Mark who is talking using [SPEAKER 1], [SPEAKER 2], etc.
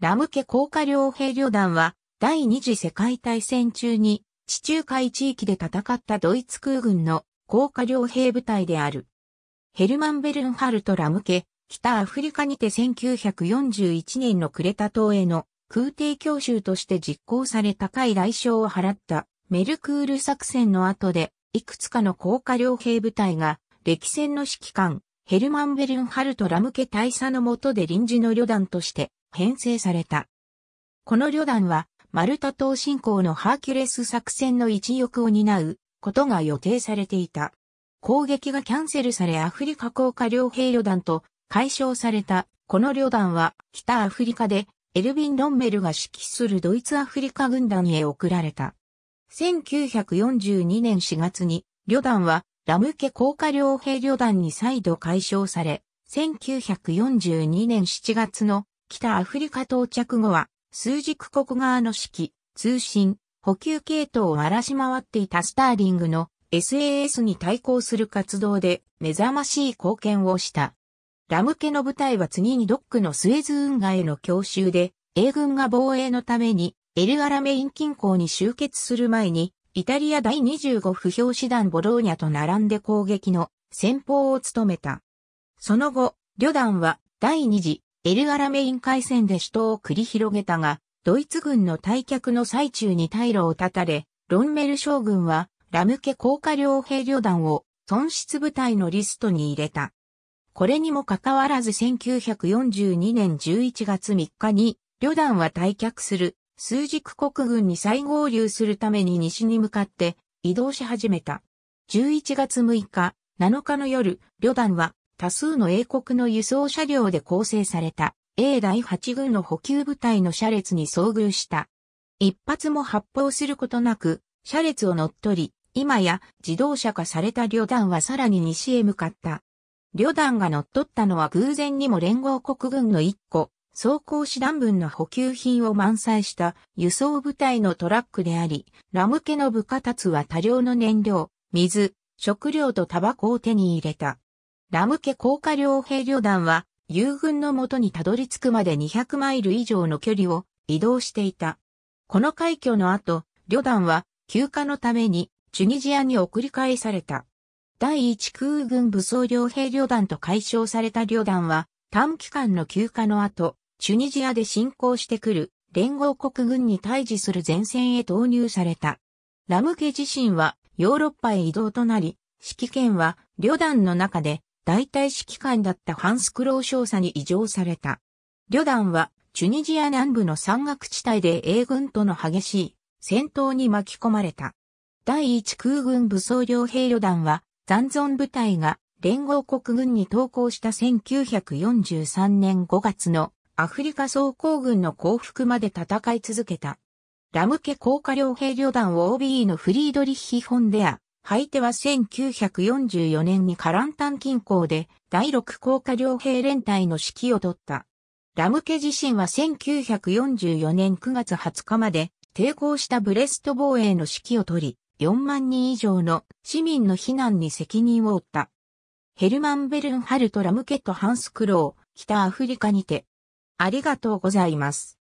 [SPEAKER 1] ラムケ高架両兵旅団は、第二次世界大戦中に、地中海地域で戦ったドイツ空軍の高架両兵部隊である。ヘルマン・ベルンハルト・ラムケ、北アフリカにて1941年のクレタ島への空挺教習として実行され高い来賞を払ったメルクール作戦の後で、いくつかの高架両兵部隊が、歴戦の指揮官、ヘルマン・ベルンハルト・ラムケ大佐の下で臨時の旅団として編成された。この旅団は、マルタ島侵攻のハーキュレス作戦の一翼を担うことが予定されていた。攻撃がキャンセルされアフリカ降下両兵旅団と解消されたこの旅団は北アフリカでエルヴィン・ロンメルが指揮するドイツアフリカ軍団へ送られた。1942年4月に旅団はラムケ降下両兵旅団に再度解消され、1942年7月の北アフリカ到着後は、数軸国側の指揮、通信、補給系統を荒らし回っていたスターリングの SAS に対抗する活動で目覚ましい貢献をした。ラム家の部隊は次にドックのスエズ運河への強襲で、英軍が防衛のためにエルアラメイン近郊に集結する前に、イタリア第25不評師団ボローニャと並んで攻撃の先方を務めた。その後、旅団は第2次エルアラメイン海戦で首都を繰り広げたが、ドイツ軍の退却の最中に退路を断たれ、ロンメル将軍は、ラムケ高架両兵旅団を損失部隊のリストに入れた。これにもかかわらず1942年11月3日に、旅団は退却する、数軸国軍に再合流するために西に向かって移動し始めた。11月6日、7日の夜、旅団は多数の英国の輸送車両で構成された A 第8軍の補給部隊の車列に遭遇した。一発も発砲することなく、車列を乗っ取り、今や自動車化された旅団はさらに西へ向かった。旅団が乗っ取ったのは偶然にも連合国軍の1個、装甲師団分の補給品を満載した輸送部隊のトラックであり、ラム家の部下たは多量の燃料、水、食料とタバコを手に入れた。ラムケ高架両兵旅団は、友軍の元にたどり着くまで200マイル以上の距離を移動していた。この海挙の後、旅団は休暇のためにチュニジアに送り返された。第一空軍武装両兵旅団と解消された旅団は短期間の休暇の後、チュニジアで侵攻してくる連合国軍に対峙する前線へ投入された。ラムケ自身はヨーロッパへ移動となり、指揮権は旅団の中で大隊指揮官だったハンス・クロー少佐に異常された。旅団はチュニジア南部の山岳地帯で英軍との激しい戦闘に巻き込まれた。第一空軍武装両兵旅団は残存部隊が連合国軍に投降した1943年5月のアフリカ総攻軍の降伏まで戦い続けた。ラムケ高下両兵旅団 OB のフリードリッヒ・フォンデア、相手は1944年にカランタン近郊で第6高架両兵連隊の指揮を取った。ラムケ自身は1944年9月20日まで抵抗したブレスト防衛の指揮を取り、4万人以上の市民の避難に責任を負った。ヘルマン・ベルンハルト・ラムケとハンス・クロー、北アフリカにて。ありがとうございます。